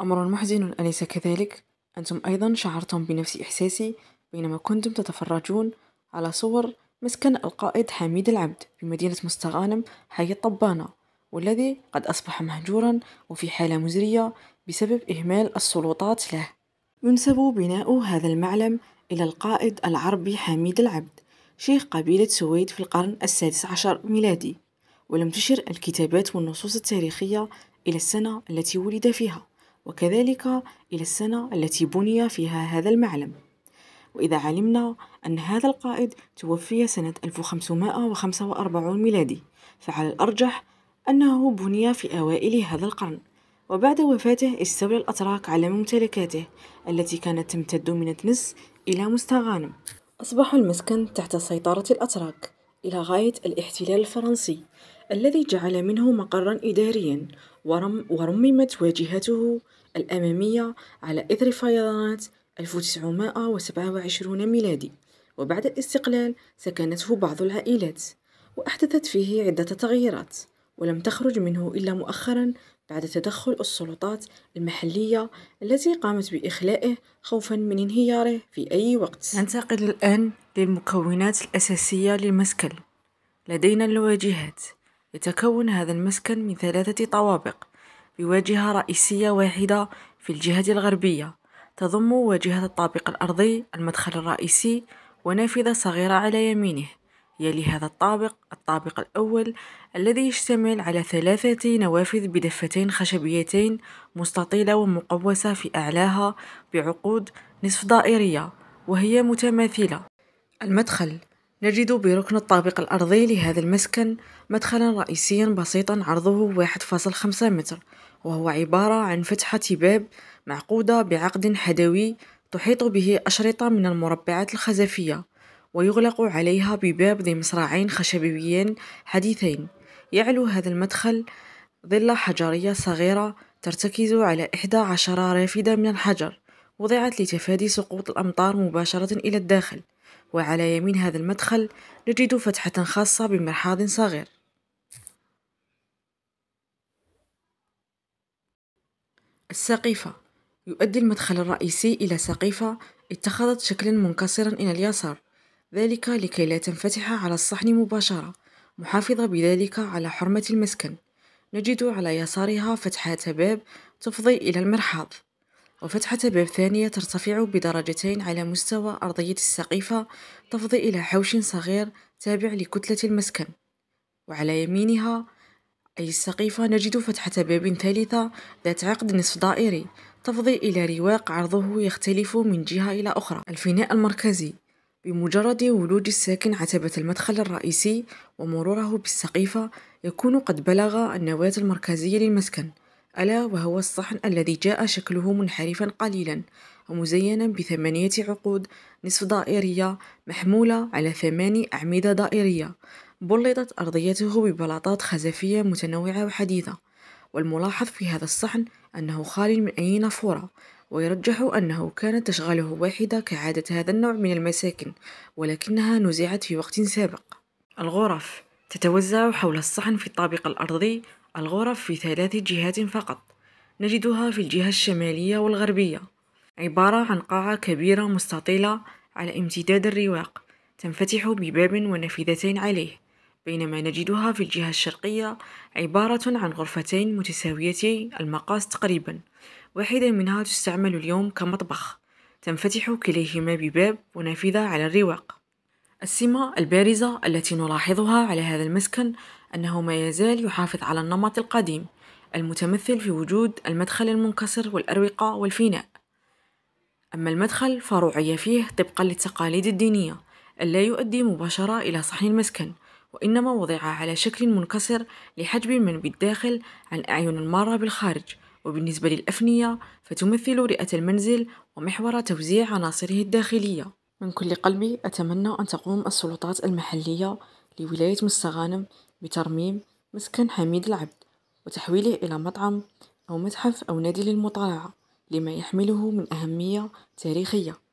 أمر محزن أليس كذلك؟ أنتم أيضا شعرتم بنفس إحساسي بينما كنتم تتفرجون على صور مسكن القائد حميد العبد في مدينة مستغانم حي الطبانة والذي قد أصبح مهجورا وفي حالة مزرية بسبب إهمال السلطات له ينسب بناء هذا المعلم إلى القائد العربي حميد العبد شيخ قبيلة سويد في القرن السادس عشر ميلادي ولم تشر الكتابات والنصوص التاريخية إلى السنة التي ولد فيها وكذلك إلى السنة التي بني فيها هذا المعلم وإذا علمنا أن هذا القائد توفي سنة 1545 ميلادي فعلى الأرجح أنه بني في أوائل هذا القرن وبعد وفاته استولى الأتراك على ممتلكاته التي كانت تمتد من تنس إلى مستغانم أصبح المسكن تحت سيطرة الأتراك إلى غاية الاحتلال الفرنسي الذي جعل منه مقرا إداريا ورم ورممت واجهته الأمامية على إثر فيضانات 1927 ميلادي وبعد الاستقلال سكنته بعض العائلات وأحدثت فيه عدة تغييرات ولم تخرج منه إلا مؤخرا بعد تدخل السلطات المحلية التي قامت بإخلائه خوفا من انهياره في أي وقت ننتقل الآن للمكونات الأساسية للمسكن لدينا الواجهات يتكون هذا المسكن من ثلاثة طوابق بواجهة رئيسية واحدة في الجهة الغربية تضم واجهة الطابق الأرضي المدخل الرئيسي ونافذة صغيرة على يمينه يلي هذا الطابق الطابق الأول الذي يشتمل على ثلاثة نوافذ بدفتين خشبيتين مستطيلة ومقوسة في أعلاها بعقود نصف دائرية وهي متماثلة المدخل نجد بركن الطابق الأرضي لهذا المسكن مدخلا رئيسيا بسيطا عرضه 1.5 متر وهو عبارة عن فتحة باب معقودة بعقد حدوي تحيط به أشرطة من المربعات الخزفية ويغلق عليها بباب ذي مصراعين خشبيين حديثين يعلو هذا المدخل ظلة حجرية صغيرة ترتكز على إحدى عشر رافدة من الحجر وضعت لتفادي سقوط الأمطار مباشرة إلى الداخل وعلى يمين هذا المدخل نجد فتحة خاصة بمرحاض صغير السقيفة يؤدي المدخل الرئيسي إلى سقيفة اتخذت شكلا منكسرا إلى اليسار ذلك لكي لا تنفتح على الصحن مباشرة محافظة بذلك على حرمة المسكن نجد على يسارها فتحة باب تفضي إلى المرحاض وفتحة باب ثانية ترتفع بدرجتين على مستوى أرضية السقيفة تفضي إلى حوش صغير تابع لكتلة المسكن وعلى يمينها أي السقيفة نجد فتحة باب ثالثة ذات عقد نصف دائري تفضي إلى رواق عرضه يختلف من جهة إلى أخرى الفناء المركزي بمجرد ولوج الساكن عتبة المدخل الرئيسي ومروره بالسقيفة يكون قد بلغ النواة المركزية للمسكن ألا وهو الصحن الذي جاء شكله منحرفا قليلا ومزينا بثمانية عقود نصف دائرية محمولة على ثماني أعمدة دائرية بلطت أرضيته ببلاطات خزفية متنوعة وحديثة والملاحظ في هذا الصحن أنه خال من أي نافورة ويرجح أنه كانت تشغله واحدة كعادة هذا النوع من المساكن ولكنها نزعت في وقت سابق الغرف تتوزع حول الصحن في الطابق الأرضي الغرف في ثلاث جهات فقط نجدها في الجهة الشمالية والغربية عبارة عن قاعة كبيرة مستطيلة على امتداد الرواق تنفتح بباب ونافذتين عليه بينما نجدها في الجهة الشرقية عبارة عن غرفتين متساويتي المقاس تقريبا واحدة منها تستعمل اليوم كمطبخ تنفتح كليهما بباب ونافذة على الرواق السمة البارزة التي نلاحظها على هذا المسكن أنه ما يزال يحافظ على النمط القديم المتمثل في وجود المدخل المنكسر والأروقة والفناء أما المدخل فروعي فيه طبقا للتقاليد الدينية ألا يؤدي مباشرة إلى صحن المسكن وإنما وضع على شكل منكسر لحجب من بالداخل عن أعين المارة بالخارج وبالنسبة للأفنية فتمثل رئة المنزل ومحور توزيع عناصره الداخلية من كل قلبي أتمنى أن تقوم السلطات المحلية لولاية مستغانم بترميم مسكن حميد العبد وتحويله إلى مطعم أو متحف أو نادي للمطالعة لما يحمله من أهمية تاريخية